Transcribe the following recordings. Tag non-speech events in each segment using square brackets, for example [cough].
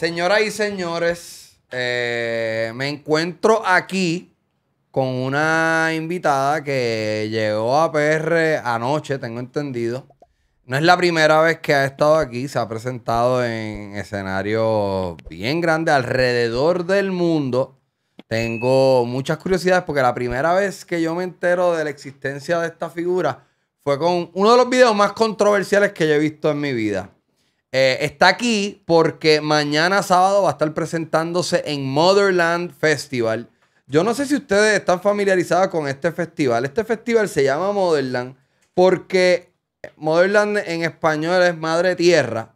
Señoras y señores, eh, me encuentro aquí con una invitada que llegó a PR anoche, tengo entendido. No es la primera vez que ha estado aquí, se ha presentado en escenarios bien grandes alrededor del mundo. Tengo muchas curiosidades porque la primera vez que yo me entero de la existencia de esta figura fue con uno de los videos más controversiales que yo he visto en mi vida. Eh, está aquí porque mañana sábado va a estar presentándose en Motherland Festival. Yo no sé si ustedes están familiarizados con este festival. Este festival se llama Motherland porque Motherland en español es Madre Tierra.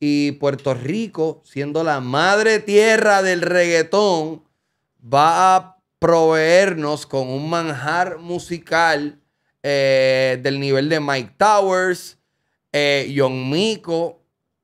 Y Puerto Rico, siendo la madre tierra del reggaetón, va a proveernos con un manjar musical eh, del nivel de Mike Towers, eh, John Mico,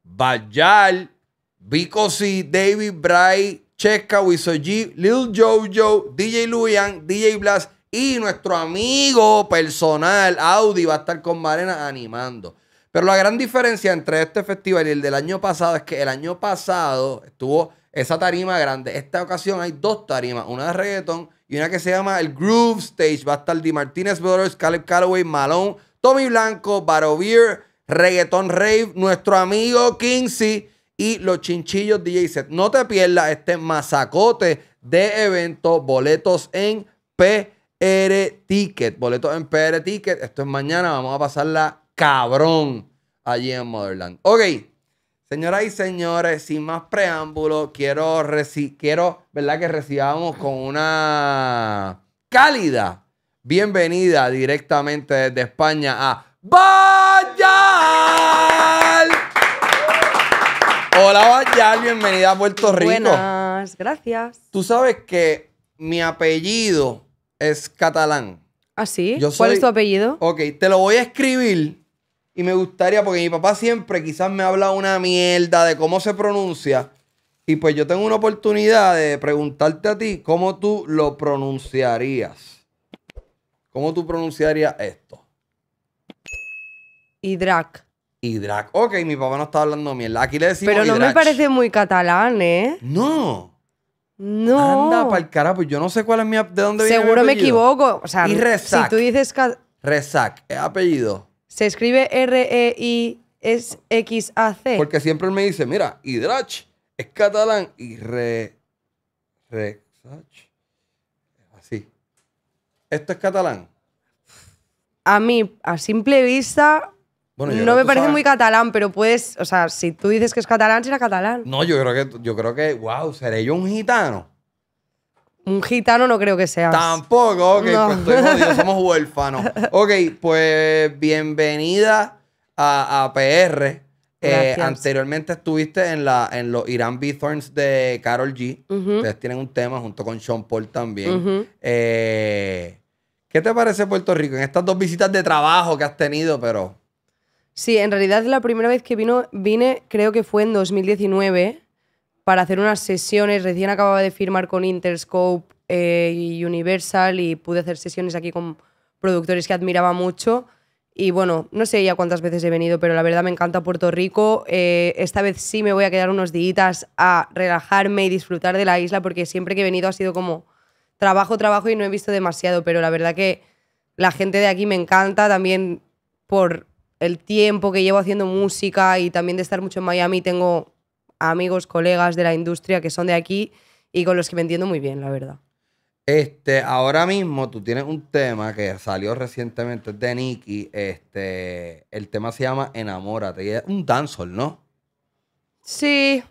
Bayal, Vico David Bright, Cheska, Wisoji, Lil Jojo, DJ Luian, DJ Blas y nuestro amigo personal, Audi, va a estar con Marena animando. Pero la gran diferencia entre este festival y el del año pasado es que el año pasado estuvo esa tarima grande. Esta ocasión hay dos tarimas, una de reggaetón y una que se llama el Groove Stage. Va a estar Di Martínez Brothers, Caleb Calloway, Malone, Tommy Blanco, Barovier Reggaeton Rave, nuestro amigo Kinsey y los chinchillos DJ Set. No te pierdas este masacote de eventos, boletos en PR Ticket. Boletos en PR Ticket. Esto es mañana, vamos a pasarla cabrón allí en Motherland. Ok, señoras y señores, sin más preámbulo, quiero, recibir, quiero ¿verdad? Que recibamos con una cálida bienvenida directamente desde España a Bayal. Hola Bayal, bienvenida a Puerto Rico. Buenas, gracias. Tú sabes que mi apellido es catalán. ¿Ah, sí? ¿Cuál es tu apellido? Ok, te lo voy a escribir y me gustaría, porque mi papá siempre quizás me habla una mierda de cómo se pronuncia. Y pues yo tengo una oportunidad de preguntarte a ti cómo tú lo pronunciarías. ¿Cómo tú pronunciarías esto? Y Drac. Ok, mi papá no está hablando mierda. Aquí le decimos Pero no me parece muy catalán, ¿eh? No. No. Anda pal carajo. Yo no sé cuál es mi... ¿De dónde viene Seguro me equivoco. O sea, Si tú dices... resac, Es eh, apellido. Se escribe R-E-I-S-X-A-C. Porque siempre me dice, mira, Hidrach es catalán y re... Rezach. Así. ¿Esto es catalán? A mí, a simple vista, no me parece muy catalán, pero puedes, o sea, si tú dices que es catalán, será catalán. No, yo creo que, yo creo que, wow, seré yo un gitano. Un gitano no creo que sea Tampoco, ok, pues somos huérfanos. [laughs] Ok, pues bienvenida a, PR. Eh, anteriormente estuviste en, la, en los Irán thorns de Carol G. Ustedes tienen un tema junto con Sean Paul también. Eh, ¿Qué te parece Puerto Rico en estas dos visitas de trabajo que has tenido, pero... Sí, en realidad la primera vez que vine creo que fue en 2019 para hacer unas sesiones. Recién acababa de firmar con Interscope eh, y Universal y pude hacer sesiones aquí con productores que admiraba mucho. Y bueno, no sé ya cuántas veces he venido, pero la verdad me encanta Puerto Rico. Eh, esta vez sí me voy a quedar unos días a relajarme y disfrutar de la isla, porque siempre que he venido ha sido como trabajo, trabajo y no he visto demasiado, pero la verdad que la gente de aquí me encanta también por el tiempo que llevo haciendo música y también de estar mucho en Miami, tengo amigos, colegas de la industria que son de aquí y con los que me entiendo muy bien, la verdad. Este, ahora mismo tú tienes un tema que salió recientemente de Nicky. Este, el tema se llama Enamórate. es un dancehall, ¿no? Sí,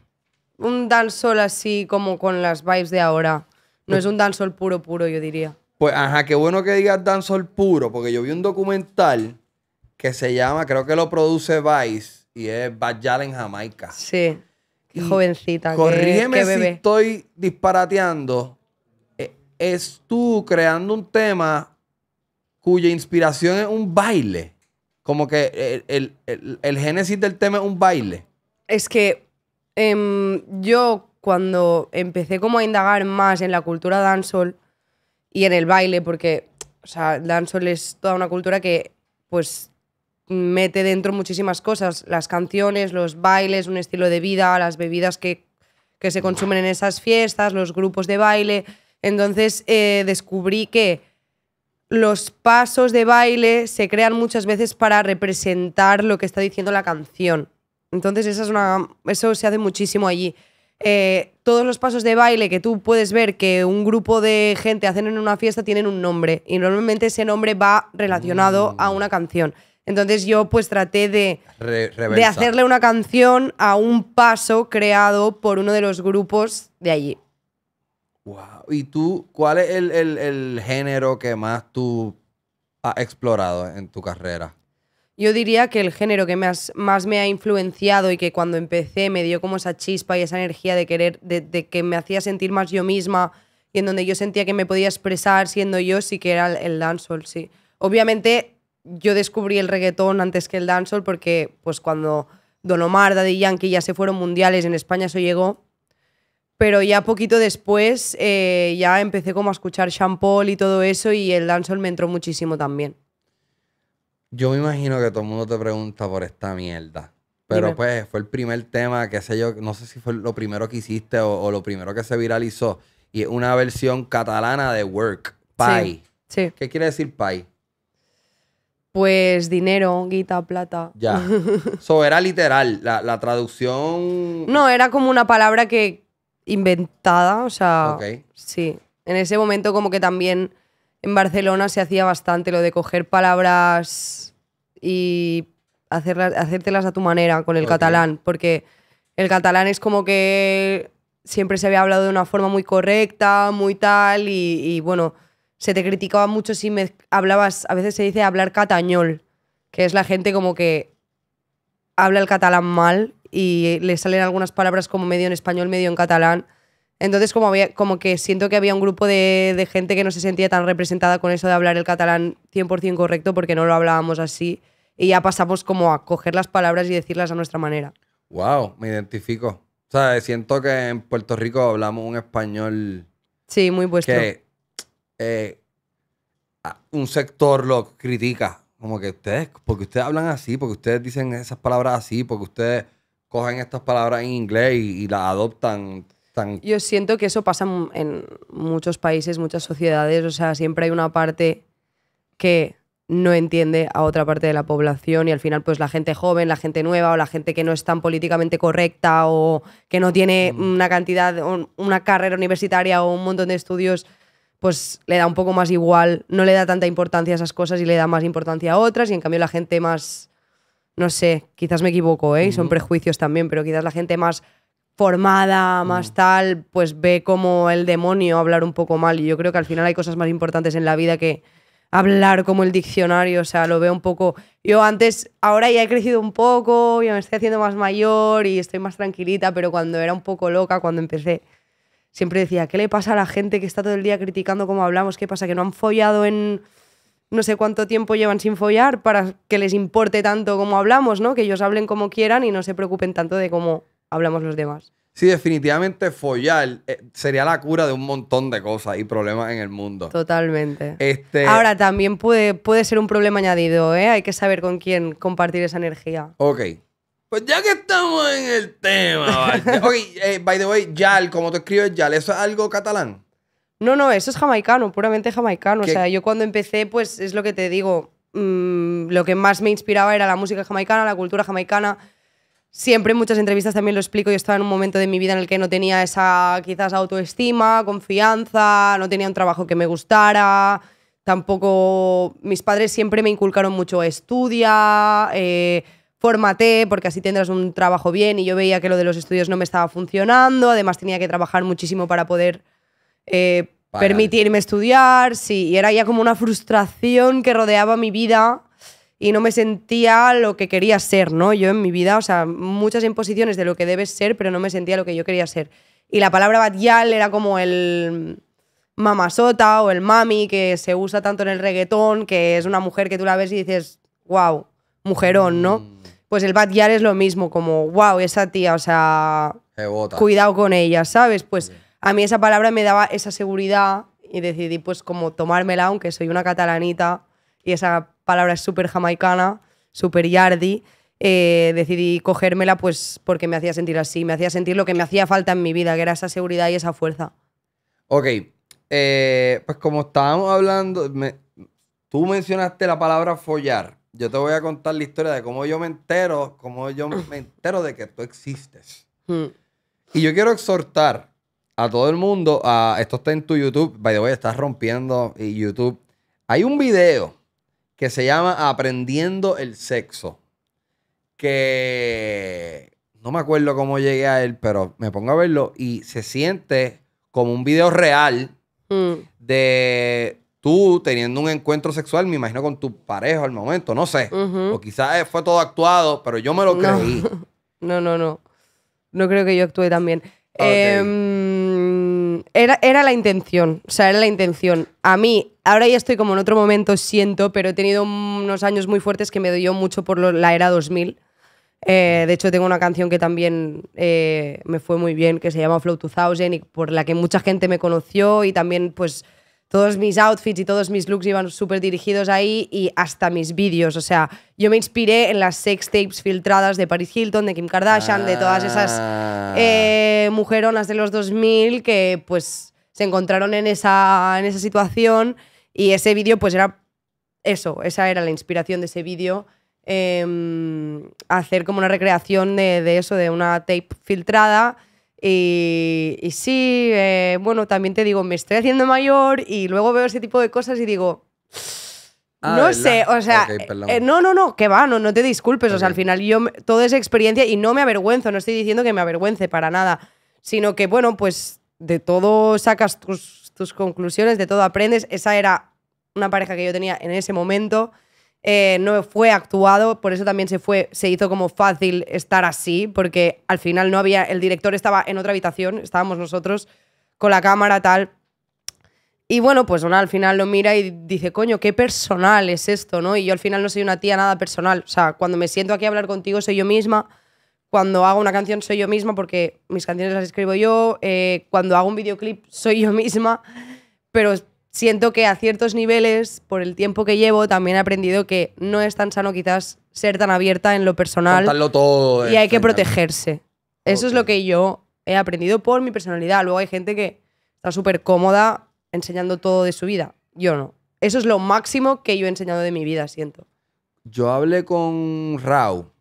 un dancehall así como con las vibes de ahora. No es un dancehall puro, puro, yo diría. Pues, ajá, qué bueno que digas dancehall puro, porque yo vi un documental que se llama, creo que lo produce Vice y es Bad en Jamaica. Sí. Y jovencita. Corrígeme si estoy disparateando. Eh, es tú creando un tema cuya inspiración es un baile. Como que el, génesis del tema es un baile. Es que em, yo cuando empecé como a indagar más en la cultura dancehall y en el baile, porque, o sea, dancehall es toda una cultura que, pues, mete dentro muchísimas cosas, las canciones, los bailes, un estilo de vida, las bebidas que, se consumen en esas fiestas, los grupos de baile. Entonces eh, descubrí que los pasos de baile se crean muchas veces para representar lo que está diciendo la canción. Entonces esa es una, eso se hace muchísimo allí. Eh, todos los pasos de baile que tú puedes ver que un grupo de gente hacen en una fiesta tienen un nombre y normalmente ese nombre va relacionado a una canción. Entonces yo pues traté de, hacerle una canción a un paso creado por uno de los grupos de allí. Wow. ¿Y tú cuál es el, género que más tú has explorado en tu carrera? Yo diría que el género que más, más me ha influenciado y que cuando empecé me dio como esa chispa y esa energía de querer, de, que me hacía sentir más yo misma y en donde yo sentía que me podía expresar siendo yo, sí que era el, el dancehall, sí. Obviamente yo descubrí el reggaetón antes que el dancehall porque pues cuando Don Omar, Daddy Yankee ya se fueron mundiales, en España eso llegó, pero ya poquito después eh, ya empecé como a escuchar Champol y todo eso y el dancehall me entró muchísimo también. Yo me imagino que todo el mundo te pregunta por esta mierda. Pero pues fue el primer tema, que sé yo, no sé si fue lo primero que hiciste o, lo primero que se viralizó. Y una versión catalana de Work, Pie. ¿Qué quiere decir Pie? Pues dinero, guita, plata. Ya. [laughs] So, era literal, la, traducción. No, era como una palabra que inventada, o sea. Sí. En ese momento, como que también en Barcelona se hacía bastante lo de coger palabras y hacerlas, hacértelas a tu manera con el catalán, porque el catalán es como que siempre se había hablado de una forma muy correcta, muy tal, y bueno se te criticaba mucho si me hablabas, a veces se dice hablar catañol, que es la gente como que habla el catalán mal y le salen algunas palabras como medio en español, medio en catalán. Entonces como, había, como que siento que había un grupo de, gente que no se sentía tan representada con eso de hablar el catalán 100% correcto porque no lo hablábamos así y ya pasamos como a coger las palabras y decirlas a nuestra manera. Wow, me identifico. O sea, siento que en Puerto Rico hablamos un español. Sí, muy puesto. Eh, un sector lo critica. Como que ustedes, porque ustedes hablan así, porque ustedes dicen esas palabras así, porque ustedes cogen estas palabras en inglés y, las adoptan tan... Yo siento que eso pasa en muchos países, muchas sociedades. O sea, siempre hay una parte que no entiende a otra parte de la población y al final pues la gente joven, la gente nueva o la gente que no es tan políticamente correcta o que no tiene una cantidad, una carrera universitaria o un montón de estudios pues le da un poco más igual, no le da tanta importancia a esas cosas y le da más importancia a otras, y en cambio la gente más, no sé, quizás me equivoco, ¿eh? son prejuicios también, pero quizás la gente más formada, más tal, pues ve como el demonio hablar un poco mal. Y yo creo que al final hay cosas más importantes en la vida que hablar como el diccionario, o sea, lo veo un poco... Yo antes, ahora ya he crecido un poco, ya me estoy haciendo más mayor y estoy más tranquilita, pero cuando era un poco loca, cuando empecé, siempre decía, ¿qué le pasa a la gente que está todo el día criticando cómo hablamos? ¿Qué pasa? ¿Que no han follado en no sé cuánto tiempo llevan sin follar para que les importe tanto cómo hablamos, ¿no? Que ellos hablen como quieran y no se preocupen tanto de cómo hablamos los demás. Sí, definitivamente follar eh, sería la cura de un montón de cosas y problemas en el mundo. Totalmente. Este Ahora también puede, puede ser un problema añadido, ¿eh? Hay que saber con quién compartir esa energía. Ok. Pues ya que estamos en el tema. [laughs] ok, eh, by the way, Yal, como tú escribes Yal, ¿eso es algo catalán? No, no, eso es jamaicano, puramente jamaicano. O sea, yo cuando empecé, pues es lo que te digo, mm, lo que más me inspiraba era la música jamaicana, la cultura jamaicana. Siempre en muchas entrevistas también lo explico, yo estaba en un momento de mi vida en el que no tenía esa quizás autoestima, confianza, no tenía un trabajo que me gustara, tampoco mis padres siempre me inculcaron mucho, estudia, eh, fórmate porque así tendrás un trabajo bien y yo veía que lo de los estudios no me estaba funcionando, además tenía que trabajar muchísimo para poder eh, permitirme estudiar, sí, y era ya como una frustración que rodeaba mi vida y no me sentía lo que quería ser, ¿no? Yo en mi vida, o sea, muchas imposiciones de lo que debes ser, pero no me sentía lo que yo quería ser. Y la palabra batial era como el mamasota o el mami que se usa tanto en el reggaetón, que es una mujer que tú la ves y dices, wow, mujerón, ¿no? Mm. Pues el yar es lo mismo, como, wow, esa tía, o sea, cuidado con ella, ¿sabes? Pues a mí esa palabra me daba esa seguridad y decidí pues como tomármela, aunque soy una catalanita y esa palabra es súper jamaicana, súper yardi. Eh, decidí cogérmela pues porque me hacía sentir así, me hacía sentir lo que me hacía falta en mi vida, que era esa seguridad y esa fuerza. Ok, eh, pues como estábamos hablando, tú mencionaste la palabra follar yo te voy a contar la historia de cómo yo me entero, cómo yo me [clears throat] entero de que tú existes. Hmm. Y yo quiero exhortar a todo el mundo, a, esto está en tu YouTube, by the way, estás rompiendo YouTube. Hay un video que se llama Aprendiendo el Sexo, que no me acuerdo cómo llegué a él, pero me pongo a verlo y se siente como un video real hmm. de tú teniendo un encuentro sexual, me imagino con tu pareja al momento, no sé. O quizás fue todo actuado, pero yo me lo creí. [laughs] No, no, no. No creo que yo actué tan bien. Ah, em, era, era la intención, o sea, era la intención. A mí, ahora ya estoy como en otro momento, siento, pero he tenido unos años muy fuertes que me dio mucho por la era 2000. Eh, de hecho, tengo una canción que también eh, me fue muy bien, que se llama Flow 2000, y por la que mucha gente me conoció y también, pues, todos mis outfits y todos mis looks iban súper dirigidos ahí y hasta mis vídeos. O sea, yo me inspiré en las sex tapes filtradas de Paris Hilton, de Kim Kardashian, de todas esas ah. eh, mujeronas de los 2000 que pues se encontraron en esa, en esa situación y ese vídeo pues era eso, esa era la inspiración de ese vídeo. Em, hacer como una recreación de, de eso, de una tape filtrada eh, y, sí, eh, bueno, también te digo, me estoy haciendo mayor y luego veo ese tipo de cosas y digo, no ah, sé, o sea, eh, no, no, no, que va, no, te disculpes, o sea, al final yo toda esa experiencia y no me avergüenzo, no estoy diciendo que me avergüence para nada, sino que bueno, pues de todo sacas tus, tus conclusiones, de todo aprendes, esa era una pareja que yo tenía en ese momento eh, no fue actuado, por eso también se fue, se hizo como fácil estar así, porque al final no había, el director estaba en otra habitación, estábamos nosotros con la cámara tal. Y bueno, pues al final lo mira y dice, coño, qué personal es esto, ¿no? Y yo al final no soy una tía nada personal. O sea, cuando me siento aquí a hablar contigo soy yo misma. Cuando hago una canción soy yo misma porque mis canciones las escribo yo. Eh, cuando hago un videoclip soy yo misma. Pero siento que a ciertos niveles, por el tiempo que llevo, también he aprendido que no es tan sano quizás ser tan abierta en lo personal. Contarlo todo. Y hay que protegerse. Eso es lo que yo he aprendido por mi personalidad. Luego hay gente que está súper cómoda enseñando todo de su vida. Yo no. Eso es lo máximo que yo he enseñado de mi vida, siento. Yo hablé con Rau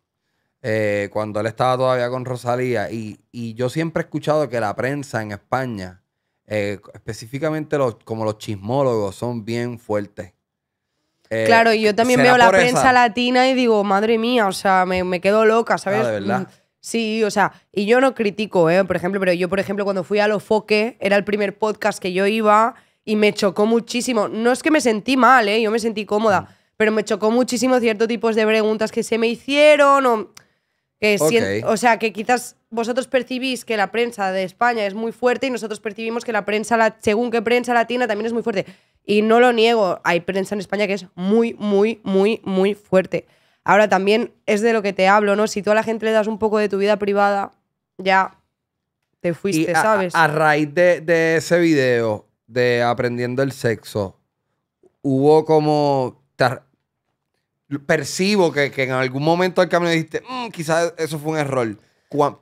eh, cuando él estaba todavía con Rosalía y, y yo siempre he escuchado que la prensa en España eh, específicamente los, como los chismólogos son bien fuertes. Eh, claro, y yo también veo la prensa latina y digo, madre mía, o sea, me, quedo loca, ah, ¿sabes? Mm, sí, o sea, y yo no critico, ¿eh? Por ejemplo, pero yo, por ejemplo, cuando fui a Lo Foque, era el primer podcast que yo iba y me chocó muchísimo. No es que me sentí mal, ¿eh? Yo me sentí cómoda, mm. pero me chocó muchísimo cierto tipos de preguntas que se me hicieron o o sea, que quizás vosotros percibís que la prensa de España es muy fuerte y nosotros percibimos que la prensa, la, según qué prensa latina, también es muy fuerte. Y no lo niego, hay prensa en España que es muy, muy, muy, muy fuerte. Ahora también es de lo que te hablo, ¿no? Si tú a la gente le das un poco de tu vida privada, ya te fuiste, ¿sabes? A, raíz de, de ese video de Aprendiendo el Sexo, hubo como percibo que, en algún momento al camino dijiste, mm, quizás eso fue un error.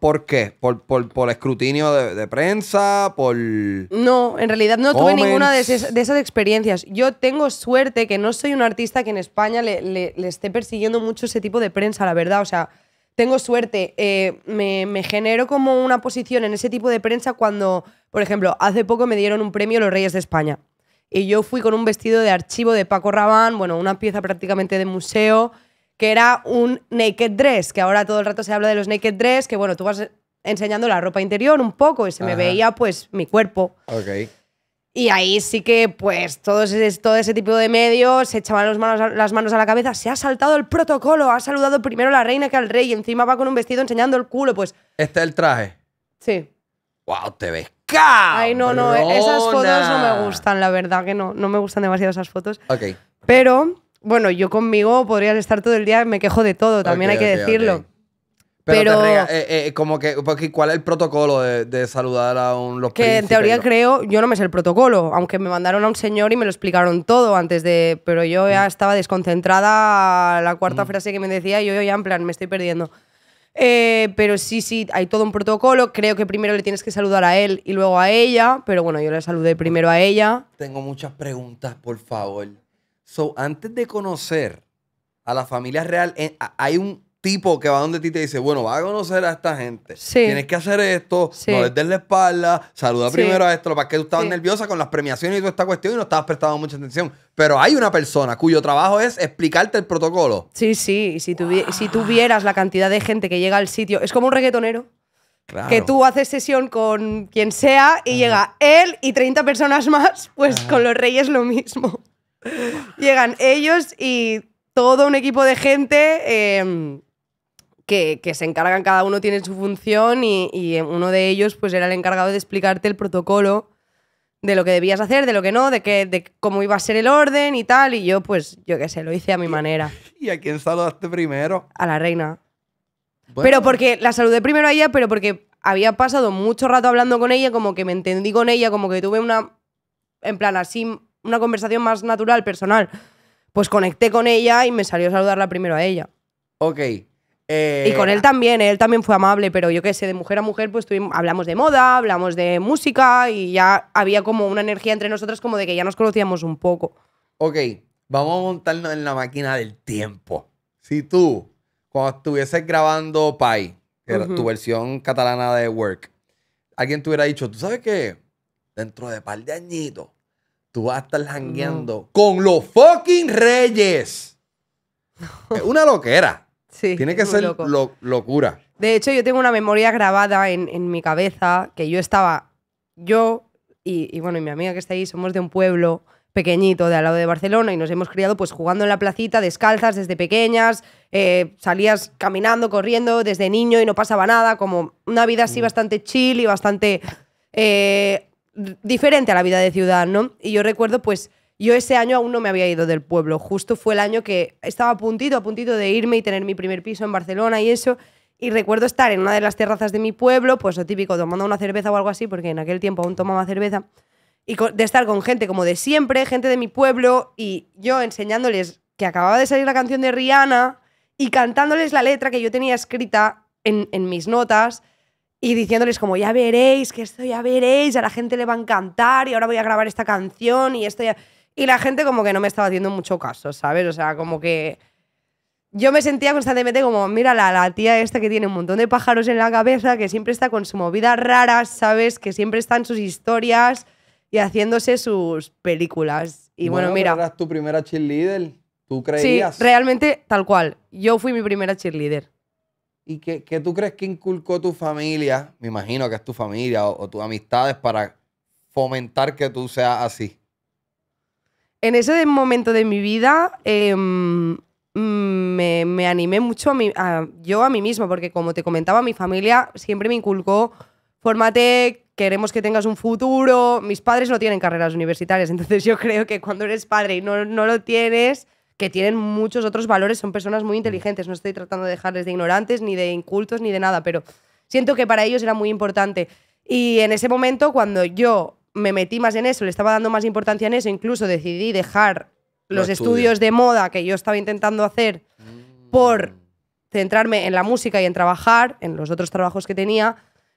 ¿Por qué? ¿Por, por, escrutinio de, de, prensa? ¿Por.? No, en realidad no tuve ninguna de esas, experiencias. Yo tengo suerte que no soy un artista que en España le, esté persiguiendo mucho ese tipo de prensa, la verdad. O sea, tengo suerte. Eh, me, me, genero como una posición en ese tipo de prensa cuando, por ejemplo, hace poco me dieron un premio Los Reyes de España. Y yo fui con un vestido de archivo de Paco Rabán, bueno, una pieza prácticamente de museo, que era un naked dress, que ahora todo el rato se habla de los naked dress, que bueno, tú vas enseñando la ropa interior un poco y se me veía pues mi cuerpo. Ok. Y ahí sí que, pues, todo ese, todo ese tipo de medios se echaban manos, las manos a la cabeza. Se ha saltado el protocolo, ha saludado primero a la reina que al rey y encima va con un vestido enseñando el culo, pues. ¿Este es el traje? Sí. ¡Wow! Te ves Ay, no, no, eh, esas fotos no me gustan, la verdad que no, no me gustan demasiado esas fotos. Ok. Pero, bueno, yo conmigo podría estar todo el día, me quejo de todo, también hay que decirlo. Pero, eh, eh, como que, ¿cuál es el protocolo de, saludar a un los Que en teoría creo, yo no me sé el protocolo, aunque me mandaron a un señor y me lo explicaron todo antes de. Pero yo ya mm. estaba desconcentrada a la cuarta mm. frase que me decía y yo ya en plan, me estoy perdiendo. Eh, pero sí, sí, hay todo un protocolo. Creo que primero le tienes que saludar a él y luego a ella. Pero bueno, yo le saludé primero a ella. Tengo muchas preguntas, por favor. So, antes de conocer a la familia real, eh, hay un, tipo que va donde ti te dice, bueno, va a conocer a esta gente. Sí. Tienes que hacer esto, no les des la espalda, saluda primero a esto. para que tú estabas nerviosa con las premiaciones y toda esta cuestión y no estabas prestando mucha atención. Pero hay una persona cuyo trabajo es explicarte el protocolo. Sí, sí. Y si, tú vieras tuvieras la cantidad de gente que llega al sitio, es como un reggaetonero. Que tú haces sesión con quien sea y llega él y 30 personas más, pues con los reyes lo mismo. Llegan ellos y todo un equipo de gente. Em, que, se encargan, cada uno tiene su función y, uno de ellos pues era el encargado de explicarte el protocolo de lo que debías hacer, de lo que no, de, que, de cómo iba a ser el orden y tal. Y yo pues, yo qué sé, lo hice a mi manera. ¿Y a quién saludaste primero? A la reina. Pero porque la saludé primero a ella, pero porque había pasado mucho rato hablando con ella, como que me entendí con ella, como que tuve una, en plan así, una conversación más natural, personal. Pues conecté con ella y me salió a saludarla primero a ella. Ok, eh, y con él también, él también fue amable, pero yo qué sé, de mujer a mujer, pues hablamos de moda, hablamos de música y ya había como una energía entre nosotras como de que ya nos conocíamos un poco. Ok, vamos a montarnos en la máquina del tiempo. Si tú, cuando estuvieses grabando Pai, tu versión catalana de Work, alguien te hubiera dicho, ¿tú sabes qué? Dentro de par de añitos, tú vas a estar jangueando con los fucking reyes. [laughs] es una loquera. Tiene que ser locura. De hecho, yo tengo una memoria grabada en, mi cabeza que yo estaba, yo y, bueno, mi amiga que está ahí, somos de un pueblo pequeñito de al lado de Barcelona y nos hemos criado pues jugando en la placita, descalzas desde pequeñas, eh, salías caminando, corriendo desde niño y no pasaba nada, como una vida así mm. bastante chill y bastante eh, diferente a la vida de ciudad, ¿no? Y yo recuerdo pues yo ese año aún no me había ido del pueblo, justo fue el año que estaba a puntito, a puntito de irme y tener mi primer piso en Barcelona y eso. Y recuerdo estar en una de las terrazas de mi pueblo, pues lo típico, tomando una cerveza o algo así, porque en aquel tiempo aún tomaba cerveza, y de estar con gente como de siempre, gente de mi pueblo, y yo enseñándoles que acababa de salir la canción de Rihanna y cantándoles la letra que yo tenía escrita en, en mis notas y diciéndoles como, ya veréis, que esto ya veréis, a la gente le va a encantar y ahora voy a grabar esta canción y esto ya... Y la gente como que no me estaba haciendo mucho caso, ¿sabes? O sea, como que yo me sentía constantemente como, mira la, la tía esta que tiene un montón de pájaros en la cabeza, que siempre está con su movidas raras ¿sabes? Que siempre está en sus historias y haciéndose sus películas. Y bueno, mira... Eras tu primera cheerleader, tú creías. Sí, realmente tal cual. Yo fui mi primera cheerleader. ¿Y qué, qué tú crees que inculcó tu familia? Me imagino que es tu familia o, o tus amistades para fomentar que tú seas así en ese momento de mi vida em, me, animé mucho a, yo a mí mismo, porque como te comentaba, mi familia siempre me inculcó, fórmate, queremos que tengas un futuro. Mis padres no tienen carreras universitarias, [laughs] entonces yo creo que cuando eres padre y no, no lo tienes que tienen muchos otros valores, son personas muy mm. inteligentes, no estoy tratando de dejarles de ignorantes, ni de incultos, ni de nada, pero siento que para ellos era muy importante. Y en ese momento, cuando yo me metí más en eso, le estaba dando más importancia en eso, incluso decidí dejar los, estudios. de moda que yo estaba intentando hacer por mm. centrarme en la música y en trabajar, en los otros trabajos que tenía,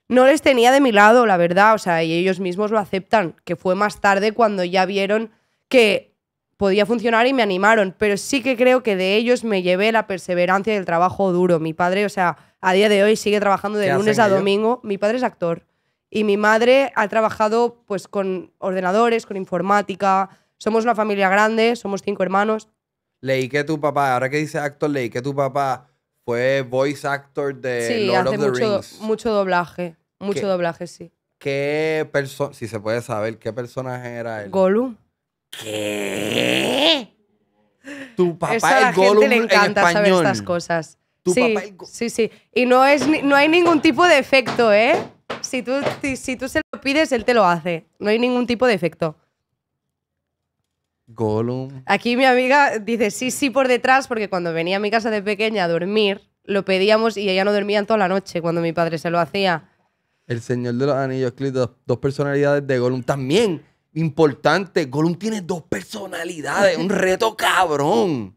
no les tenía de mi lado, la verdad, o sea, y ellos mismos lo aceptan, que fue más tarde cuando ya vieron que podía funcionar y me animaron, pero sí que creo que de ellos me llevé la perseverancia y el trabajo duro. Mi padre, o sea, a día de hoy sigue trabajando de lunes a domingo, mi padre es actor. Y mi madre ha trabajado pues con ordenadores, con informática. Somos una familia grande, somos cinco hermanos. Leí que tu papá, ahora que dice actor, leí que tu papá fue voice actor de Lord of the mucho, Rings. mucho doblaje, mucho doblaje, sí. ¿Qué persona, si se puede saber, qué personaje era él? Gollum. ¿Qué? Tu papá Eso a la el gente le encanta saber estas cosas. sí, sí, sí. Y no, es, no hay ningún tipo de efecto, ¿eh? Si tú, si, tú se lo pides, él te lo hace. No hay ningún tipo de efecto. Gollum. Aquí mi amiga dice sí, sí por detrás, porque cuando venía a mi casa de pequeña a dormir, lo pedíamos y ella no dormía en toda la noche cuando mi padre se lo hacía. El Señor de los Anillos, tiene dos, dos personalidades de Gollum. También, importante, Gollum tiene dos personalidades, un reto cabrón.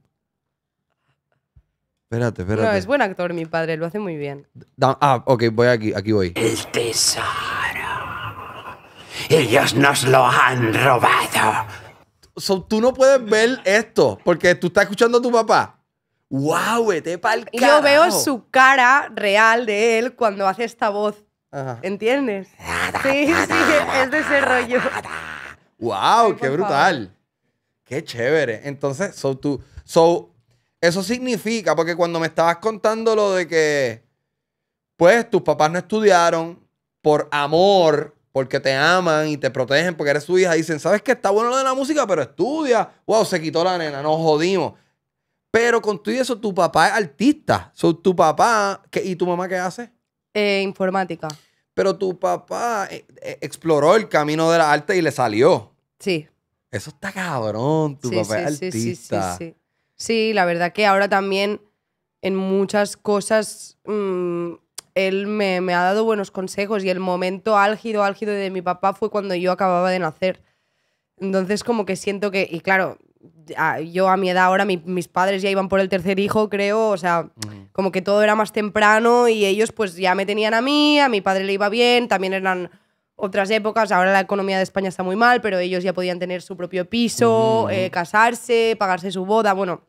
Espérate, espérate. No, es buen actor mi padre, lo hace muy bien. ah, ok, voy aquí, aquí voy. El tesoro. Ellos nos lo han robado. So, tú no puedes ver esto porque tú estás escuchando a tu papá. ¡Wow, vete pa'l yo veo su cara real de él cuando hace esta voz. Ajá. ¿Entiendes? Sí, sí, es de ese rollo. ¡Wow, qué brutal! ¡Qué chévere! Entonces, so, tú... So, eso significa, porque cuando me estabas contando lo de que, pues, tus papás no estudiaron por amor, porque te aman y te protegen, porque eres su hija, dicen, ¿sabes qué? Está bueno lo de la música, pero estudia. Wow, se quitó la nena, nos jodimos. Pero con todo eso, tu papá es artista. tu papá, ¿y tu mamá qué hace? Eh, informática. Pero tu papá eh, eh, exploró el camino de la arte y le salió. Sí. Eso está cabrón, tu papá es artista. Sí, sí, sí, sí. Sí, la verdad que ahora también en muchas cosas mm, él me, ha dado buenos consejos y el momento álgido, álgido de mi papá fue cuando yo acababa de nacer. Entonces como que siento que, y claro, yo a mi edad ahora mis padres ya iban por el tercer hijo, creo, o sea, como que todo era más temprano y ellos pues ya me tenían a mí, a mi padre le iba bien, también eran otras épocas, ahora la economía de España está muy mal, pero ellos ya podían tener su propio piso, eh, casarse, pagarse su boda, bueno,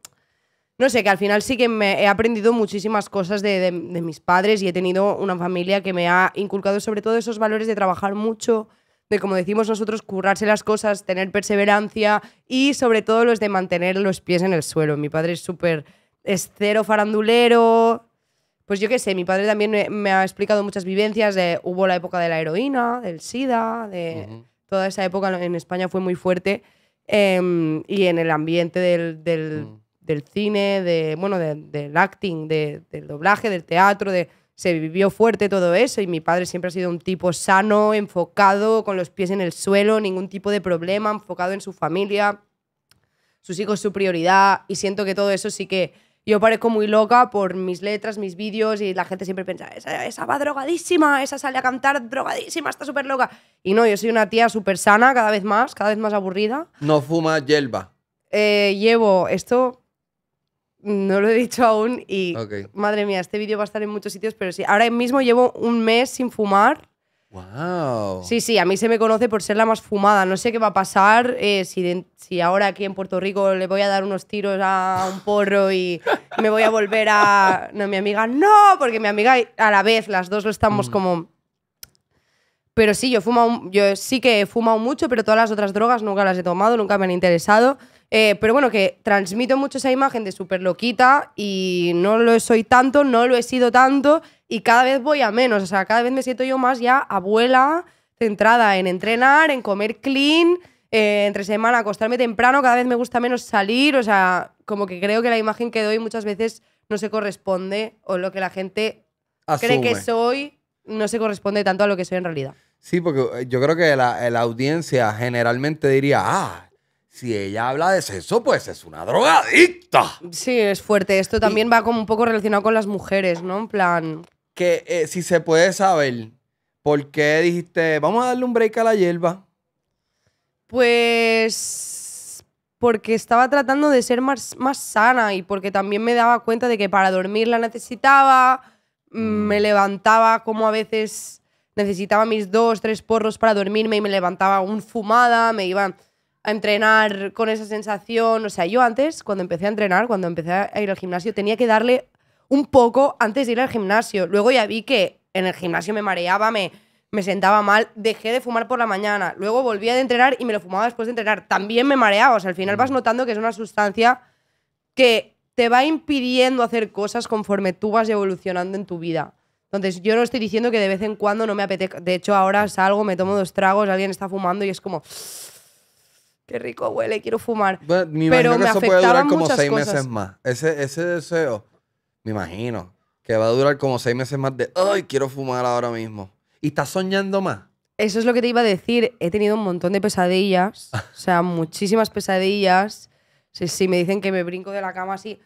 no sé, que al final sí que me he aprendido muchísimas cosas de, de, mis padres y he tenido una familia que me ha inculcado sobre todo esos valores de trabajar mucho, de como decimos nosotros, currarse las cosas, tener perseverancia y sobre todo los de mantener los pies en el suelo. Mi padre es súper, es cero farandulero, pues yo qué sé, mi padre también me, ha explicado muchas vivencias de hubo la época de la heroína, del SIDA, de toda esa época en España fue muy fuerte em, y en el ambiente del, del mm. cine, de, bueno, del acting, del doblaje, del teatro, de se vivió fuerte todo eso y mi padre siempre ha sido un tipo sano, enfocado, con los pies en el suelo, ningún tipo de problema, enfocado en su familia, sus hijos su prioridad y siento que todo eso sí que yo parezco muy loca por mis letras, mis vídeos y la gente siempre piensa, esa, va drogadísima, esa sale a cantar drogadísima, está súper loca. Y no, yo soy una tía súper sana cada vez más, cada vez más aburrida. No fuma yelva? Eh, llevo esto, no lo he dicho aún y madre mía, este vídeo va a estar en muchos sitios, pero sí, ahora mismo llevo un mes sin fumar Wow. Sí, sí, a mí se me conoce por ser la más fumada. No sé qué va a pasar eh, si, si, ahora aquí en Puerto Rico le voy a dar unos tiros a un porro y me voy a volver a... No, mi amiga, no, porque mi amiga a la vez, las dos lo estamos mm. como... Pero sí, yo, fumo, yo sí que he fumado mucho, pero todas las otras drogas nunca las he tomado, nunca me han interesado. Eh, pero bueno, que transmito mucho esa imagen de súper loquita y no lo soy tanto, no lo he sido tanto y cada vez voy a menos. O sea, cada vez me siento yo más ya abuela, centrada en entrenar, en comer clean, eh, entre semana acostarme temprano, cada vez me gusta menos salir. O sea, como que creo que la imagen que doy muchas veces no se corresponde o lo que la gente cree que soy no se corresponde tanto a lo que soy en realidad. Sí, porque yo creo que la, la audiencia generalmente diría, ah, si ella habla de sexo, pues es una drogadicta. Sí, es fuerte. Esto también va como un poco relacionado con las mujeres, ¿no? En plan... Que eh, si se puede saber, ¿por qué dijiste, vamos a darle un break a la hierba? Pues porque estaba tratando de ser más, más sana y porque también me daba cuenta de que para dormir la necesitaba, mm, mm. me levantaba como a veces necesitaba mis dos, tres porros para dormirme y me levantaba un fumada, me iba a entrenar con esa sensación. O sea, yo antes, cuando empecé a entrenar, cuando empecé a ir al gimnasio, tenía que darle un poco antes de ir al gimnasio. Luego ya vi que en el gimnasio me mareaba, me, me sentaba mal, dejé de fumar por la mañana, luego volvía a entrenar y me lo fumaba después de entrenar. También me mareaba, o sea, al final vas mm. notando que es una sustancia que te va impidiendo hacer cosas conforme tú vas evolucionando en tu vida. Entonces, yo no estoy diciendo que de vez en cuando no me apetezca. De hecho, ahora salgo, me tomo dos tragos, alguien está fumando y es como qué rico huele, quiero fumar. pero me eso puede durar como seis meses más. Ese, deseo, me imagino, que va a durar como seis meses más de, ay, quiero fumar ahora mismo. ¿Y estás soñando más? Eso es lo que te iba a decir. He tenido un montón de pesadillas, [laughs] o sea, muchísimas pesadillas. Sí, sí, me dicen que me brinco de la cama así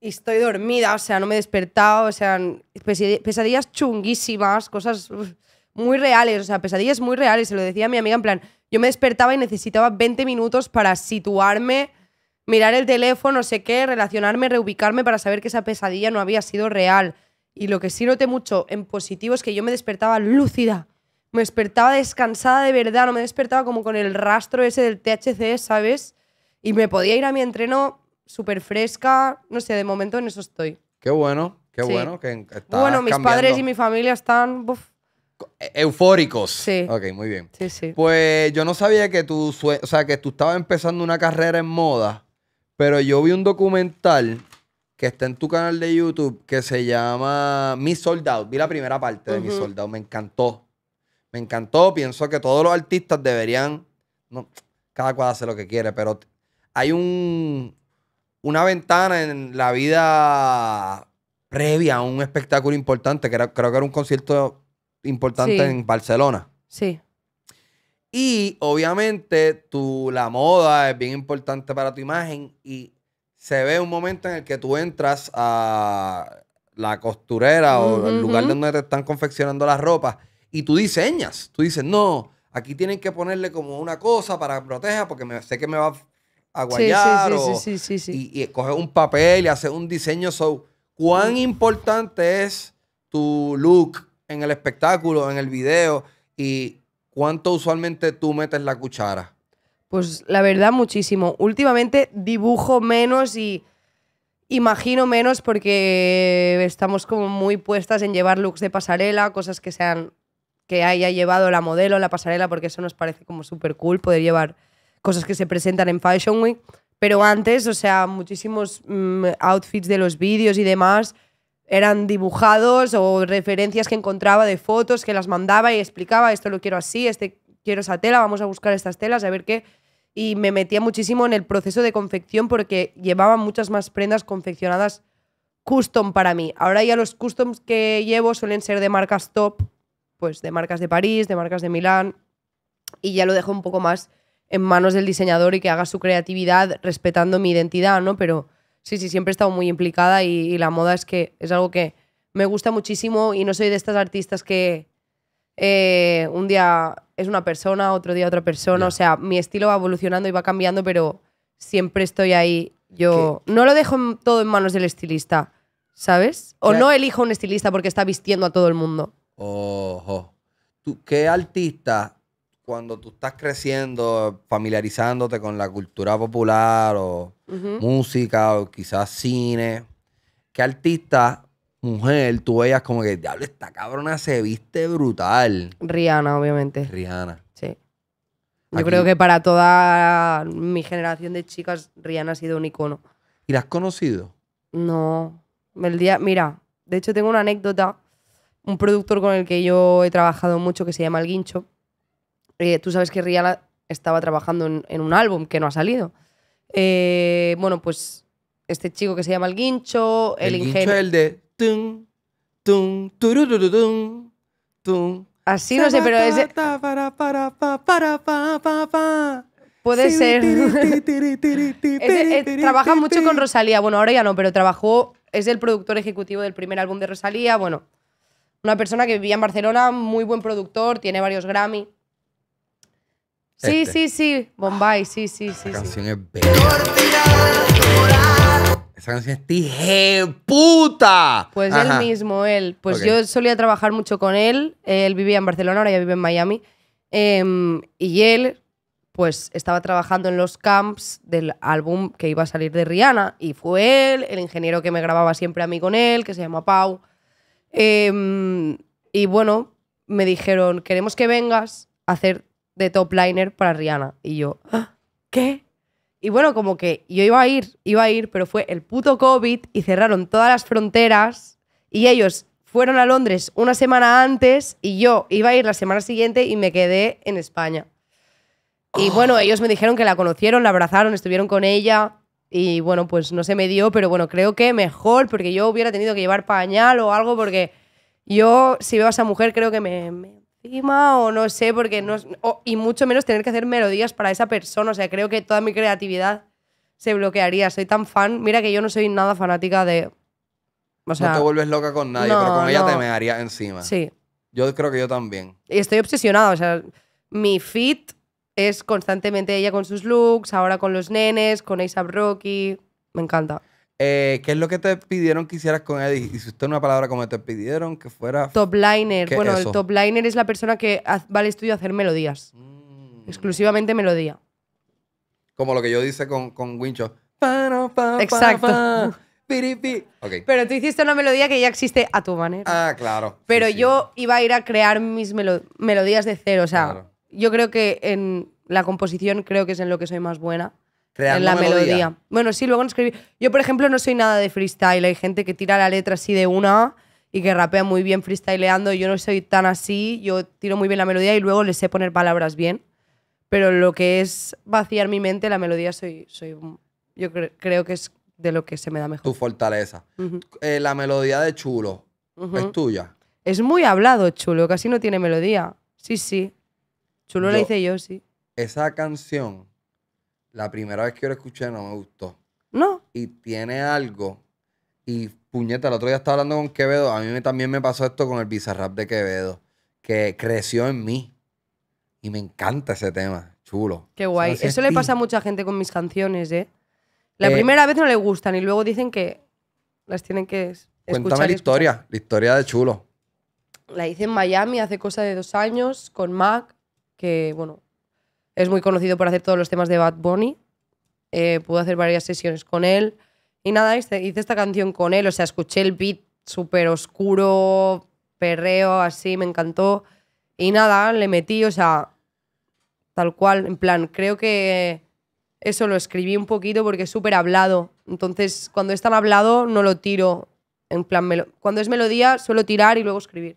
y estoy dormida, o sea, no me he despertado, o sea, pesadillas chunguísimas, cosas muy reales, o sea, pesadillas muy reales. Se lo decía a mi amiga en plan, yo me despertaba y necesitaba 20 minutos para situarme, mirar el teléfono, no sé qué, relacionarme, reubicarme para saber que esa pesadilla no había sido real. Y lo que sí noté mucho en positivo es que yo me despertaba lúcida. Me despertaba descansada de verdad, no me despertaba como con el rastro ese del THC, ¿sabes? Y me podía ir a mi entreno súper fresca, no sé, de momento en eso estoy. Qué bueno, qué bueno que Bueno, mis padres y mi familia están e, eufóricos. Sí. Ok, muy bien. Sí, sí. Pues yo no sabía que tú, o sea, que tú estabas empezando una carrera en moda, pero yo vi un documental que está en tu canal de YouTube que se llama Mi Soldado. Vi la primera parte de Mi Soldado. me encantó. Me encantó, pienso que todos los artistas deberían, no, cada cual hace lo que quiere, pero hay un, una ventana en la vida previa a un espectáculo importante, que era, creo que era un concierto importante en Barcelona. Sí. Y obviamente la moda es bien importante para tu imagen y se ve un momento en el que tú entras a la costurera o el lugar donde te están confeccionando las ropas y tú diseñas. Tú dices, no, aquí tienen que ponerle como una cosa para que proteja porque sé que me va a guayar. Sí, sí, sí, y, y coges un papel y haces un diseño. show. ¿Cuán mm. importante es tu look en el espectáculo, en el video? ¿Y cuánto usualmente tú metes la cuchara? Pues la verdad, muchísimo. Últimamente dibujo menos y imagino menos porque estamos como muy puestas en llevar looks de pasarela, cosas que sean que haya llevado la modelo, la pasarela, porque eso nos parece como súper cool poder llevar cosas que se presentan en Fashion Week. Pero antes, o sea, muchísimos mm, outfits de los vídeos y demás, eran dibujados o referencias que encontraba de fotos que las mandaba y explicaba, esto lo quiero así, este quiero esa tela, vamos a buscar estas telas, a ver qué. Y me metía muchísimo en el proceso de confección porque llevaba muchas más prendas confeccionadas custom para mí. Ahora ya los customs que llevo suelen ser de marcas top, pues de marcas de París, de marcas de Milán, y ya lo dejo un poco más en manos del diseñador y que haga su creatividad respetando mi identidad, ¿no? Pero Sí, sí, siempre he estado muy implicada y, la moda es que es algo que me gusta muchísimo y no soy de estas artistas que eh, un día es una persona, otro día otra persona. O sea, mi estilo va evolucionando y va cambiando, pero siempre estoy ahí. Yo no lo dejo todo en manos del estilista, ¿sabes? O no elijo un estilista porque está vistiendo a todo el mundo. Ojo. ¿Tú, ¿Qué artista, cuando tú estás creciendo, familiarizándote con la cultura popular o música, o quizás cine. ¿Qué artista, mujer, tú veías como que, diablo, esta cabrona se viste brutal? Rihanna, obviamente. Rihanna. Sí. Yo creo que para toda mi generación de chicas, Rihanna ha sido un icono. ¿Y la has conocido? No. El día, mira, de hecho tengo una anécdota. Un productor con el que yo he trabajado mucho que se llama El Guincho. Eh, tú sabes que Rihanna estaba trabajando en, un álbum que no ha salido. Eh, bueno, pues este chico que se llama el guincho, el, el guincho el de... Así no sé, pero es... Puede ser. trabaja mucho con Rosalía. Bueno, ahora ya no, pero trabajó. Es el productor ejecutivo del primer álbum de Rosalía. Bueno, una persona que vivía en Barcelona, muy buen productor, tiene varios Grammy. Sí, este. sí, sí. Bombay, sí, sí, sí. Esa canción es bella. Esa canción es tije puta. Pues él mismo, él. Pues yo solía trabajar mucho con él. Él vivía en Barcelona, ahora ya vive en Miami. Em, y él, pues estaba trabajando en los camps del álbum que iba a salir de Rihanna. Y fue él, el ingeniero que me grababa siempre a mí con él, que se llama Pau. Em, y bueno, me dijeron, queremos que vengas a hacer de top liner para Rihanna. Y yo, ah, ¿qué? Y bueno, como que yo iba a ir, iba a ir, pero fue el puto COVID y cerraron todas las fronteras y ellos fueron a Londres una semana antes y yo iba a ir la semana siguiente y me quedé en España. Y oh. bueno, ellos me dijeron que la conocieron, la abrazaron, estuvieron con ella y bueno, pues no se me dio, pero bueno, creo que mejor porque yo hubiera tenido que llevar pañal o algo porque yo si veo a esa mujer creo que me o no sé, porque no, y mucho menos tener que hacer melodías para esa persona. O sea, creo que toda mi creatividad se bloquearía. Soy tan fan. Mira que yo no soy nada fanática de. no te vuelves loca con nadie, pero con ella te me haría encima. Sí. Yo creo que yo también. Y estoy obsesionada. O sea, mi fit es constantemente ella con sus looks, ahora con los nenes, con ASAP Rocky. Me encanta. Eh, ¿Qué es lo que te pidieron que hicieras con Eddie? Y si usted una palabra como te pidieron que fuera. Topliner. Bueno, el topliner es la persona que va al estudio a hacer melodías. Mm. Exclusivamente melodía. Como lo que yo hice con, con Wincho. Exacto. [laughs] Pero tú hiciste una melodía que ya existe a tu manera. Ah, claro. Pero yo iba a ir a crear mis melodías de cero. O sea, yo creo que en la composición creo que es en lo que soy más buena en la melodía. Bueno, sí, luego no escribir. Yo, por ejemplo, no soy nada de freestyle. Hay gente que tira la letra así de una y que rapea muy bien freestyleando. Yo no soy tan así. Yo tiro muy bien la melodía y luego le sé poner palabras bien. Pero lo que es vaciar mi mente, la melodía, soy, soy yo creo que es de lo que se me da mejor. Tu fortaleza. Eh, la melodía de Chulo es tuya. Es muy hablado, Chulo. Casi no tiene melodía. Sí, sí. Chulo la hice yo, sí. Esa canción la primera vez que lo escuché no me gustó. No. Y tiene algo. Y puñeta, el otro día estaba hablando con Quevedo. A mí también me pasó esto con el bizarrap de Quevedo, que creció en mí. Y me encanta ese tema. Chulo. Qué guay. Eso, le pasa a mucha gente con mis canciones, ¿eh? La eh, primera vez no le gustan y luego dicen que las tienen que escuchar. Cuéntame la historia, la historia de Chulo. La hice en Miami hace cosa de dos años con Mac, que bueno, es muy conocido por hacer todos los temas de Bad Bunny. Eh, pude hacer varias sesiones con él. Y nada, hice, esta canción con él. O sea, escuché el beat súper oscuro, perreo, así, me encantó. Y nada, le metí, o sea, tal cual, en plan, creo que eso lo escribí un poquito porque es súper hablado. Entonces, cuando es tan hablado, no lo tiro. En plan, cuando es melodía, suelo tirar y luego escribir.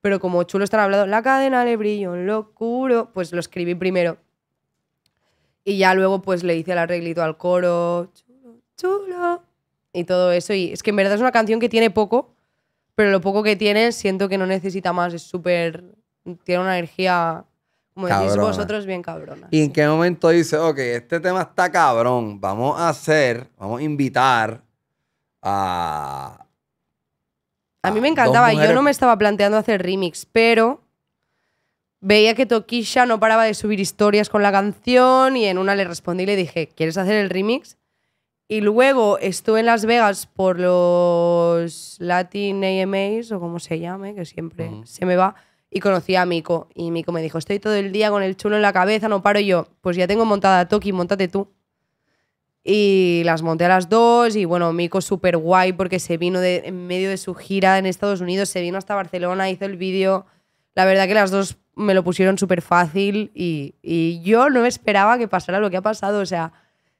Pero como chulo está hablado, la cadena de brillo, locuro, pues lo escribí primero. Y ya luego pues le hice el arreglito al coro, chulo, y todo eso. Y es que en verdad es una canción que tiene poco, pero lo poco que tiene siento que no necesita más, es súper, tiene una energía, como decís vosotros, bien cabrona. ¿Y en qué momento dice, ok, este tema está cabrón, vamos a hacer, vamos a invitar a... A, a mí me encantaba, yo no me estaba planteando hacer remix, pero Veía que Tokisha no paraba de subir historias con la canción y en una le respondí y le dije, ¿quieres hacer el remix? Y luego estuve en Las Vegas por los Latin AMAs o como se llame, que siempre se me va, y conocí a Miko. Y Miko me dijo, estoy todo el día con el chulo en la cabeza, no paro yo. Pues ya tengo montada a Toki, montate tú. Y las monté a las dos y bueno, Mico súper guay porque se vino de, en medio de su gira en Estados Unidos, se vino hasta Barcelona, hizo el vídeo. La verdad que las dos me lo pusieron súper fácil y, yo no esperaba que pasara lo que ha pasado. O sea,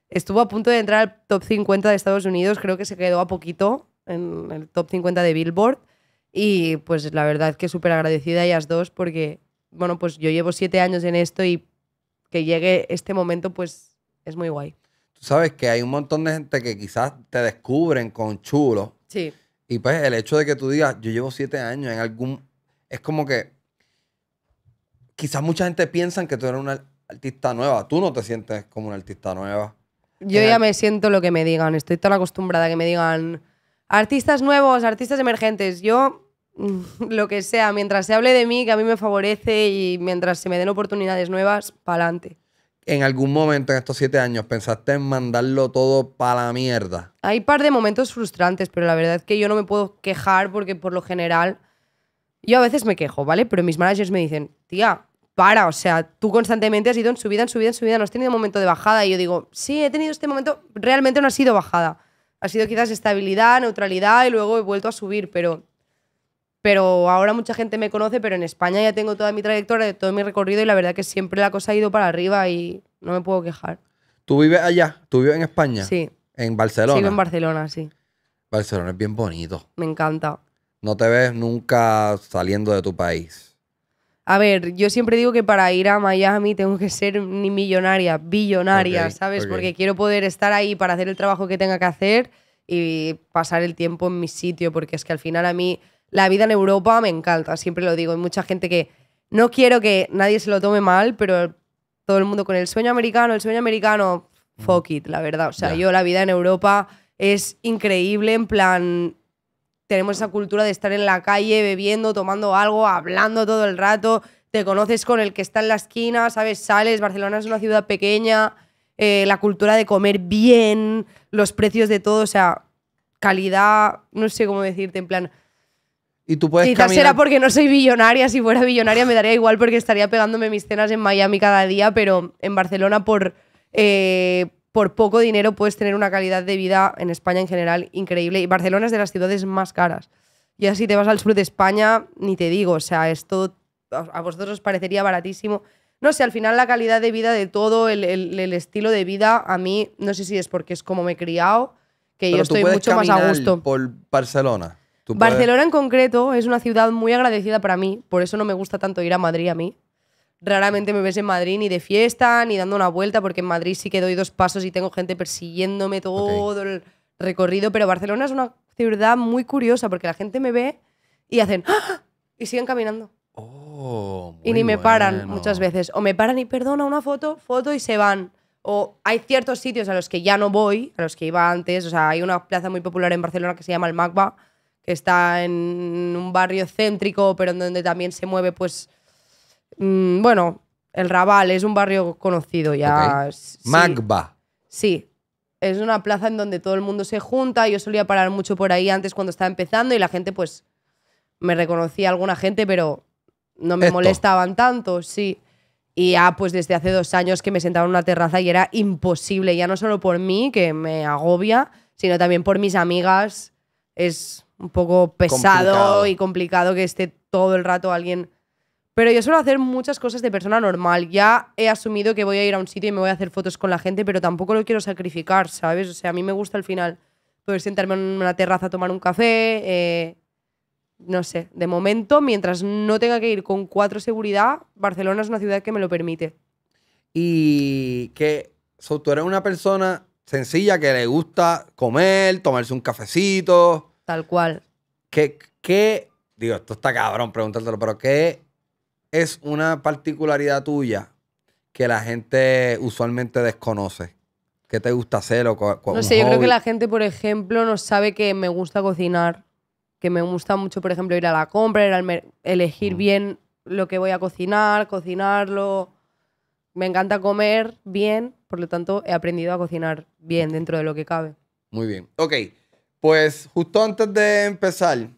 estuvo a punto de entrar al top 50 de Estados Unidos, creo que se quedó a poquito en el top 50 de Billboard. Y pues la verdad es que súper agradecida a ellas dos porque, bueno, pues yo llevo siete años en esto y que llegue este momento pues es muy guay. Tú sabes que hay un montón de gente que quizás te descubren con chulo. Sí. Y pues el hecho de que tú digas, yo llevo siete años en algún... Es como que quizás mucha gente piensa que tú eres una artista nueva. Tú no te sientes como una artista nueva. Yo ya me siento lo que me digan. Estoy tan acostumbrada a que me digan artistas nuevos, artistas emergentes. Yo, mm, [laughs] lo que sea, mientras se hable de mí, que a mí me favorece y mientras se me den oportunidades nuevas, pa'lante. ¿En algún momento en estos siete años pensaste en mandarlo todo para la mierda? Hay par de momentos frustrantes, pero la verdad es que yo no me puedo quejar porque por lo general yo a veces me quejo, ¿vale? Pero mis managers me dicen, tía, para, o sea, tú constantemente has ido en subida, en subida, en subida, no has tenido un momento de bajada. Y yo digo, sí, he tenido este momento, realmente no ha sido bajada. Ha sido quizás estabilidad, neutralidad y luego he vuelto a subir, pero, pero ahora mucha gente me conoce, pero en España ya tengo toda mi trayectoria, todo mi recorrido y la verdad que siempre la cosa ha ido para arriba y no me puedo quejar. ¿Tú vives allá? ¿Tú vives en España? Sí. ¿En Barcelona? Sí, en Barcelona, sí. Barcelona es bien bonito. Me encanta. No te ves nunca saliendo de tu país. A ver, yo siempre digo que para ir a Miami tengo que ser ni millonaria, billonaria, ¿sabes? Porque quiero poder estar ahí para hacer el trabajo que tenga que hacer y pasar el tiempo en mi sitio, porque es que al final a mí la vida en Europa me encanta, siempre lo digo. Hay mucha gente que no quiero que nadie se lo tome mal, pero todo el mundo con el sueño americano, el sueño americano, mm. fuck it, la verdad. O sea, yo la vida en Europa es increíble, en plan, tenemos esa cultura de estar en la calle bebiendo, tomando algo, hablando todo el rato, te conoces con el que está en la esquina, ¿sabes? Sales, Barcelona es una ciudad pequeña, eh, la cultura de comer bien, los precios de todo, o sea, calidad, no sé cómo decirte, en plan... Y tú puedes Quizás era porque no soy billonaria, si fuera billonaria me daría igual porque estaría pegándome mis cenas en Miami cada día, pero en Barcelona por... Eh, por poco dinero puedes tener una calidad de vida en España en general increíble. Y Barcelona es de las ciudades más caras. Y así te vas al sur de España, ni te digo, o sea, esto a vosotros os parecería baratísimo. No sé, al final la calidad de vida de todo, el, estilo de vida, a mí, no sé si es porque es como me he criado, que yo estoy mucho más a gusto. Por Barcelona. Barcelona en concreto es una ciudad muy agradecida para mí, por eso no me gusta tanto ir a Madrid a mí, raramente me ves en Madrid ni de fiesta, ni dando una vuelta, porque en Madrid sí que doy dos pasos y tengo gente persiguiéndome todo el recorrido, pero Barcelona es una ciudad muy curiosa porque la gente me ve y hacen ¡Ah! y siguen caminando. Oh, y ni me paran muchas veces. O me paran y perdona una foto, foto y se van. O hay ciertos sitios a los que ya no voy, a los que iba antes. O sea, hay una plaza muy popular en Barcelona que se llama el Magba, que está en un barrio céntrico, pero en donde también se mueve pues Mm, bueno, el Raval es un barrio conocido ya. Magba. Sí. Es una plaza en donde todo el mundo se junta. Yo solía parar mucho por ahí antes cuando estaba empezando y la gente, pues, me reconocía alguna gente, pero no me molestaban tanto, sí. Y ya, pues desde hace dos años que me sentaba en una terraza y era imposible, ya no solo por mí, que me agobia, sino también por mis amigas. Es un poco pesado y complicado que esté todo el rato alguien pero yo suelo hacer muchas cosas de persona normal. Ya he asumido que voy a ir a un sitio y me voy a hacer fotos con la gente, pero tampoco lo quiero sacrificar, ¿sabes? O sea, a mí me gusta al final poder sentarme en una terraza a tomar un café. Eh, no sé, de momento, mientras no tenga que ir con cuatro seguridad, Barcelona es una ciudad que me lo permite. Y que so, tú eres una persona sencilla que le gusta comer, tomarse un cafecito. Tal cual. ¿Qué, qué digo, esto está cabrón preguntártelo, pero qué es una particularidad tuya que la gente usualmente desconoce? ¿Qué te gusta hacer? O no sé, yo creo que la gente, por ejemplo, no sabe que me gusta cocinar, que me gusta mucho, por ejemplo, ir a la compra, elegir mm. bien lo que voy a cocinar, cocinarlo. Me encanta comer bien, por lo tanto he aprendido a cocinar bien dentro de lo que cabe. Muy bien. Ok, pues justo antes de empezar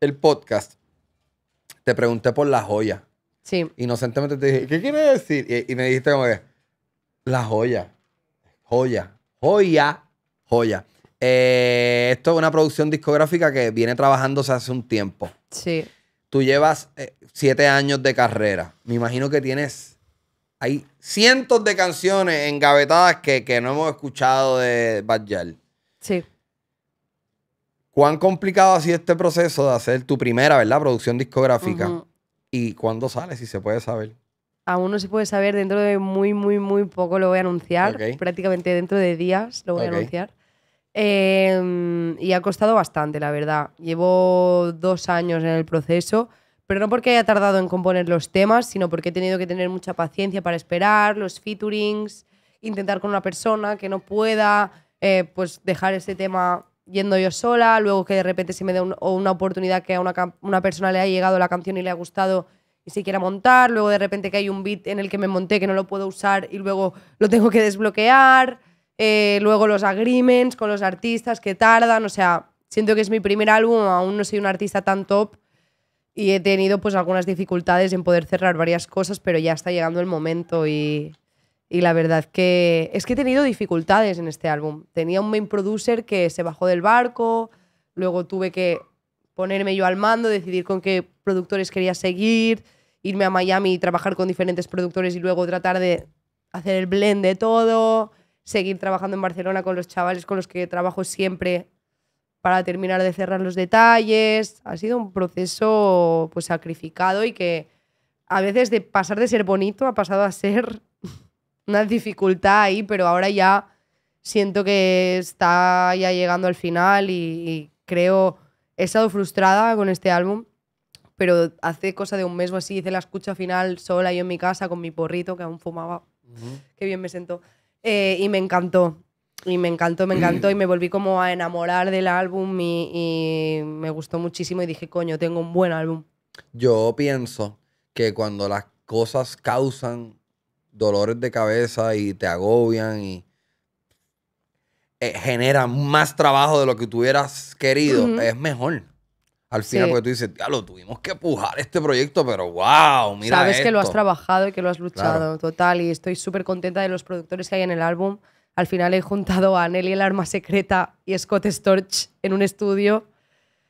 el podcast, te pregunté por la joya. Sí. Inocentemente te dije, ¿qué quiere decir? Y, me dijiste como que, la joya. Joya. Joya. Joya. Eh, esto es una producción discográfica que viene trabajándose hace un tiempo. Sí. Tú llevas eh, siete años de carrera. Me imagino que tienes hay cientos de canciones engavetadas que, que, no hemos escuchado de Bad Sí. ¿Cuán complicado ha sido este proceso de hacer tu primera, ¿verdad? Producción discográfica. ¿Y cuándo sale, si se puede saber? Aún no se puede saber, dentro de muy, muy, muy poco lo voy a anunciar. Prácticamente dentro de días lo voy a anunciar. Em, y ha costado bastante, la verdad. Llevo dos años en el proceso, pero no porque haya tardado en componer los temas, sino porque he tenido que tener mucha paciencia para esperar, los featurings, intentar con una persona que no pueda eh, pues dejar ese tema yendo yo sola, luego que de repente se me da una oportunidad que a una, persona le ha llegado la canción y le ha gustado y se quiera montar, luego de repente que hay un beat en el que me monté que no lo puedo usar y luego lo tengo que desbloquear, eh, luego los agreements con los artistas que tardan, o sea, siento que es mi primer álbum, aún no soy un artista tan top y he tenido pues algunas dificultades en poder cerrar varias cosas, pero ya está llegando el momento y y la verdad que es que he tenido dificultades en este álbum. Tenía un main producer que se bajó del barco, luego tuve que ponerme yo al mando, decidir con qué productores quería seguir, irme a Miami y trabajar con diferentes productores y luego tratar de hacer el blend de todo, seguir trabajando en Barcelona con los chavales con los que trabajo siempre para terminar de cerrar los detalles. Ha sido un proceso pues sacrificado y que a veces de pasar de ser bonito ha pasado a ser una dificultad ahí, pero ahora ya siento que está ya llegando al final y, creo, he estado frustrada con este álbum, pero hace cosa de un mes o así hice la escucha final sola yo en mi casa con mi porrito que aún fumaba, qué bien me sentó, eh, y me encantó. Y me encantó, me encantó y me volví como a enamorar del álbum y, y me gustó muchísimo y dije, coño, tengo un buen álbum. Yo pienso que cuando las cosas causan dolores de cabeza y te agobian y eh, genera más trabajo de lo que tú hubieras querido, es mejor. Al final, sí. porque tú dices, lo tuvimos que pujar este proyecto, pero wow, mira. Sabes que lo has trabajado y que lo has luchado, total. Y estoy súper contenta de los productores que hay en el álbum. Al final he juntado a Nelly el arma secreta y Scott Storch en un estudio.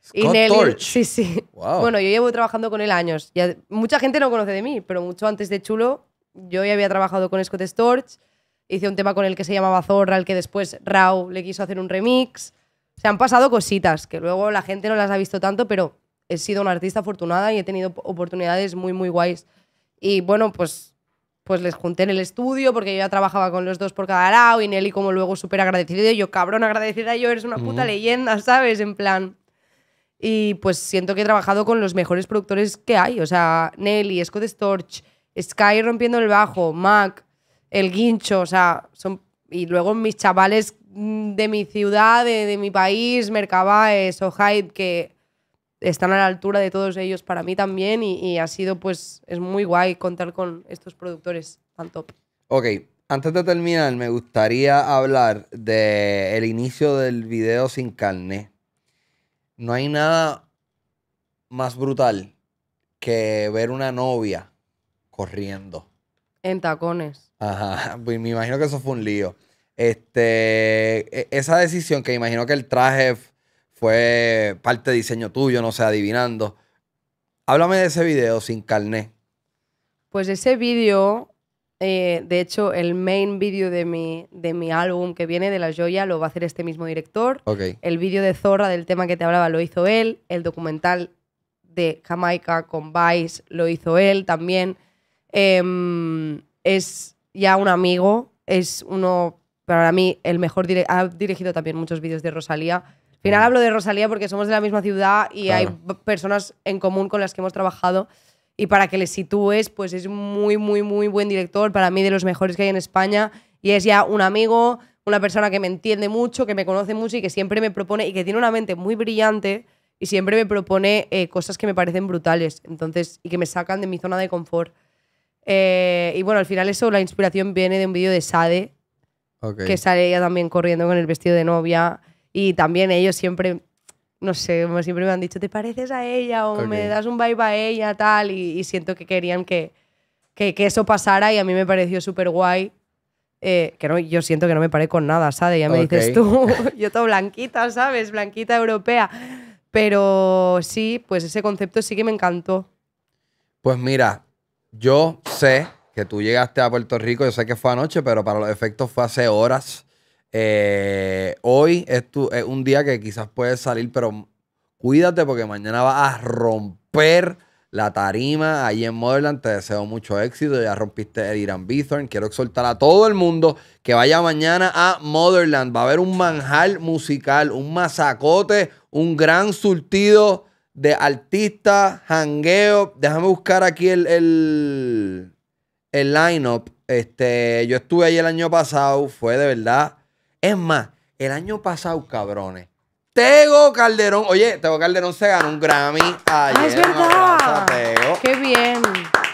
Scott y sí, sí. Bueno, yo llevo trabajando con él años. mucha gente no conoce de mí, pero mucho antes de Chulo yo ya había trabajado con Scott Storch, hice un tema con el que se llamaba Zorra, al que después Rao le quiso hacer un remix. Se han pasado cositas que luego la gente no las ha visto tanto, pero he sido una artista afortunada y he tenido oportunidades muy, muy guays. Y bueno, pues, pues les junté en el estudio porque yo ya trabajaba con los dos por cada lado y Nelly como luego súper agradecida. Y yo, cabrón, agradecida, yo eres una puta mm. leyenda, ¿sabes? En plan. Y pues siento que he trabajado con los mejores productores que hay. O sea, Nelly, Scott Storch, Sky rompiendo el bajo, Mac, el guincho, o sea, son... Y luego mis chavales de mi ciudad, de, mi país, Mercabaes o Hyde, que están a la altura de todos ellos para mí también y, ha sido pues, es muy guay contar con estos productores tan top. Ok, antes de terminar me gustaría hablar de inicio del video sin carne. No hay nada más brutal que ver una novia corriendo. En tacones. Ajá, [laughs] pues me imagino que eso fue un lío. Este, e, esa decisión que imagino que el traje fue parte de diseño tuyo, no sé, adivinando. Háblame de ese video sin carné. Pues ese video, eh, de hecho, el main video de mi, de mi álbum que viene de La Joya lo va a hacer este mismo director. El video de Zorra del tema que te hablaba lo hizo él. El documental de Jamaica con Vice lo hizo él también. Em, es ya un amigo, es uno, para mí, el mejor. ha dirigido también muchos vídeos de Rosalía. Al final mm. hablo de Rosalía porque somos de la misma ciudad y hay personas en común con las que hemos trabajado. Y para que le sitúes, pues es muy, muy, muy buen director, para mí de los mejores que hay en España. Y es ya un amigo, una persona que me entiende mucho, que me conoce mucho y que siempre me propone, y que tiene una mente muy brillante y siempre me propone eh, cosas que me parecen brutales. Entonces, y que me sacan de mi zona de confort. Eh, y bueno, al final eso, la inspiración viene de un vídeo de Sade, que sale ella también corriendo con el vestido de novia. Y también ellos siempre, no sé, siempre me han dicho, ¿te pareces a ella? O me das un vibe a ella, tal. Y, siento que querían que, que, eso pasara y a mí me pareció súper guay. Eh, que no, yo siento que no me parezco con nada, Sade. Ya me dices tú, [laughs] yo todo blanquita, ¿sabes? Blanquita europea. Pero sí, pues ese concepto sí que me encantó. Pues mira, yo sé que tú llegaste a Puerto Rico, yo sé que fue anoche, pero para los efectos fue hace horas. Eh, hoy es, tu, es un día que quizás puedes salir, pero cuídate porque mañana vas a romper la tarima ahí en Motherland. Te deseo mucho éxito. Ya rompiste el Irán Bithorn. Quiero exhortar a todo el mundo que vaya mañana a Motherland. Va a haber un manjar musical, un masacote, un gran surtido de artista, hangueo. Déjame buscar aquí el, el, el line-up. Este, yo estuve ahí el año pasado, fue de verdad. Es más, el año pasado, cabrones. Tego Calderón, oye, Tego Calderón se ganó un Grammy ah, ayer. es verdad. Qué bien.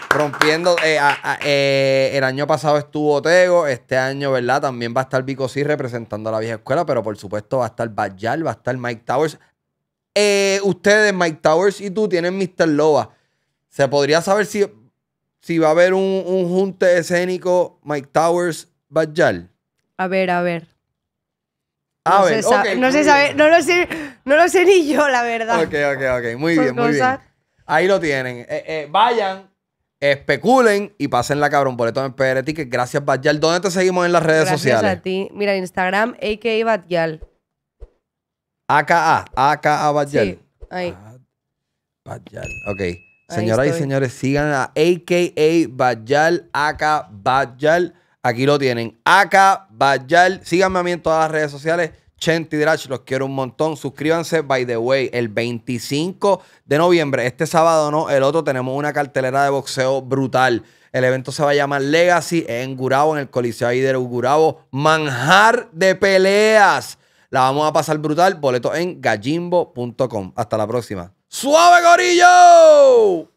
Rompiendo, eh, eh, el año pasado estuvo Tego, este año, ¿verdad? También va a estar Vico sí representando a la vieja escuela, pero por supuesto va a estar Bajal va a estar Mike Towers. Eh, ustedes, Mike Towers y tú, tienen Mr. Loba. Se podría saber si, si va a haber un, junte escénico Mike Towers Bajal. A ver, a ver. A ver, no, se no lo sé, ni yo, la verdad. Ok, ok, ok. Muy bien, muy bien. Ahí lo tienen. Eh, eh, vayan, especulen y pasen la cabrón boleto en PR que Gracias, Batyal. ¿Dónde te seguimos en las redes sociales? a ti. Mira, Instagram, a.k.a. Yal AKA, AKA Bajal, Sí, ahí. Ah, ok. Señoras y señores, sigan a AKA Bajal, Aka Bajal, Aquí lo tienen. Aka Bajal, Síganme a mí en todas las redes sociales. Chenti Drach, los quiero un montón. Suscríbanse, by the way, el 25 de noviembre, este sábado no, el otro tenemos una cartelera de boxeo brutal. El evento se va a llamar Legacy en Gurabo, en el Coliseo de Gurabo. Manjar de peleas. La vamos a pasar brutal. Boleto en gallimbo.com. Hasta la próxima. ¡Suave, gorillo!